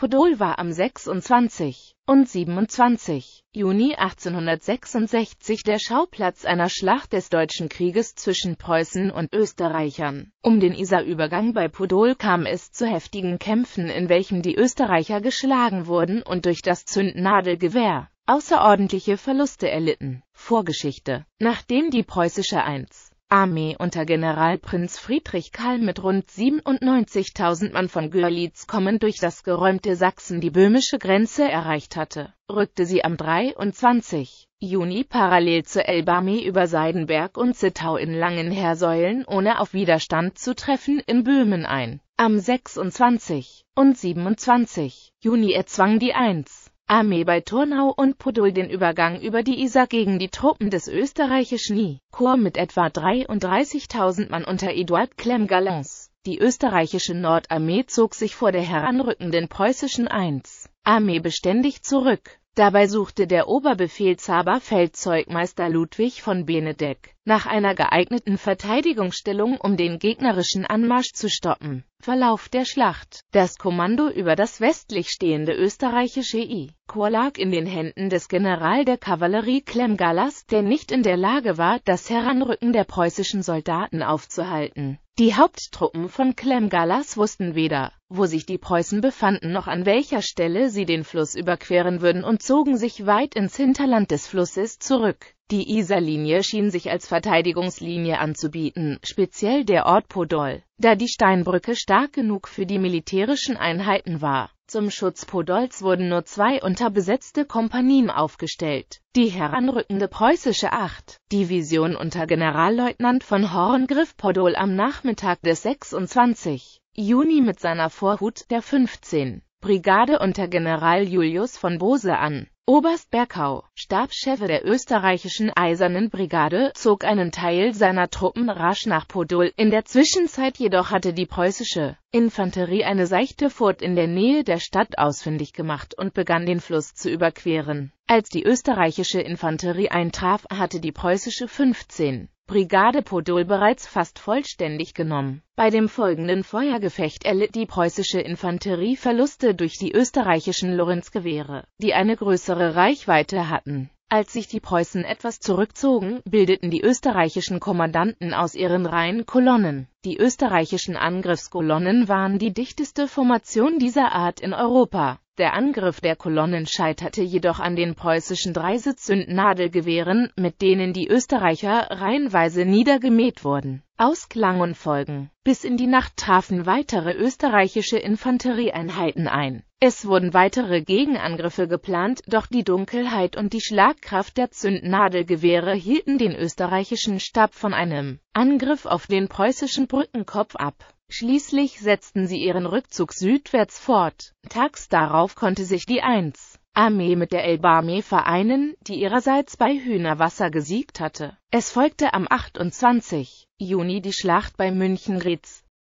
Podol war am 26 und 27 Juni 1866 der Schauplatz einer Schlacht des Deutschen Krieges zwischen Preußen und Österreichern. Um den Isarübergang bei Podol kam es zu heftigen Kämpfen, in welchen die Österreicher geschlagen wurden und durch das Zündnadelgewehr außerordentliche Verluste erlitten. Vorgeschichte Nachdem die preußische 1. Armee unter Generalprinz Friedrich Karl mit rund 97.000 Mann von Görlitz kommend durch das geräumte Sachsen die böhmische Grenze erreicht hatte, rückte sie am 23. Juni parallel zur Elbarmee über Seidenberg und Zittau in Langenhersäulen ohne auf Widerstand zu treffen in Böhmen ein. Am 26. und 27. Juni erzwang die 1. Armee bei Turnau und Podol den Übergang über die Isar gegen die Truppen des österreichischen nie Korps mit etwa 33.000 Mann unter Eduard Clem Gallons. Die österreichische Nordarmee zog sich vor der heranrückenden preußischen 1. Armee beständig zurück. Dabei suchte der Oberbefehlshaber Feldzeugmeister Ludwig von Benedek nach einer geeigneten Verteidigungsstellung, um den gegnerischen Anmarsch zu stoppen. Verlauf der Schlacht Das Kommando über das westlich stehende österreichische I. Korps lag in den Händen des General der Kavallerie Clem Gallas, der nicht in der Lage war, das Heranrücken der preußischen Soldaten aufzuhalten. Die Haupttruppen von Clem Gallas wussten weder, wo sich die Preußen befanden, noch an welcher Stelle sie den Fluss überqueren würden und zogen sich weit ins Hinterland des Flusses zurück. Die Isarlinie schien sich als Verteidigungslinie anzubieten, speziell der Ort Podol, da die Steinbrücke stark genug für die militärischen Einheiten war. Zum Schutz Podols wurden nur zwei unterbesetzte Kompanien aufgestellt. Die heranrückende preußische 8. Division unter Generalleutnant von Horn griff Podol am Nachmittag des 26. Juni mit seiner Vorhut der 15. Brigade unter General Julius von Bose an. Oberst Berkau, Stabschef der österreichischen Eisernen Brigade, zog einen Teil seiner Truppen rasch nach Podol, in der Zwischenzeit jedoch hatte die preußische Infanterie eine seichte Furt in der Nähe der Stadt ausfindig gemacht und begann den Fluss zu überqueren. Als die österreichische Infanterie eintraf, hatte die preußische 15. Brigade Podol bereits fast vollständig genommen. Bei dem folgenden Feuergefecht erlitt die preußische Infanterie Verluste durch die österreichischen Lorenzgewehre, die eine größere Reichweite hatten. Als sich die Preußen etwas zurückzogen, bildeten die österreichischen Kommandanten aus ihren Reihen Kolonnen. Die österreichischen Angriffskolonnen waren die dichteste Formation dieser Art in Europa. Der Angriff der Kolonnen scheiterte jedoch an den preußischen Dreisitz- und mit denen die Österreicher reihenweise niedergemäht wurden. Ausklang und Folgen. Bis in die Nacht trafen weitere österreichische Infanterieeinheiten ein. Es wurden weitere Gegenangriffe geplant, doch die Dunkelheit und die Schlagkraft der Zündnadelgewehre hielten den österreichischen Stab von einem Angriff auf den preußischen Brückenkopf ab. Schließlich setzten sie ihren Rückzug südwärts fort. Tags darauf konnte sich die 1. Armee mit der Elbame vereinen, die ihrerseits bei Hühnerwasser gesiegt hatte. Es folgte am 28. Juni die Schlacht bei Münchenritz,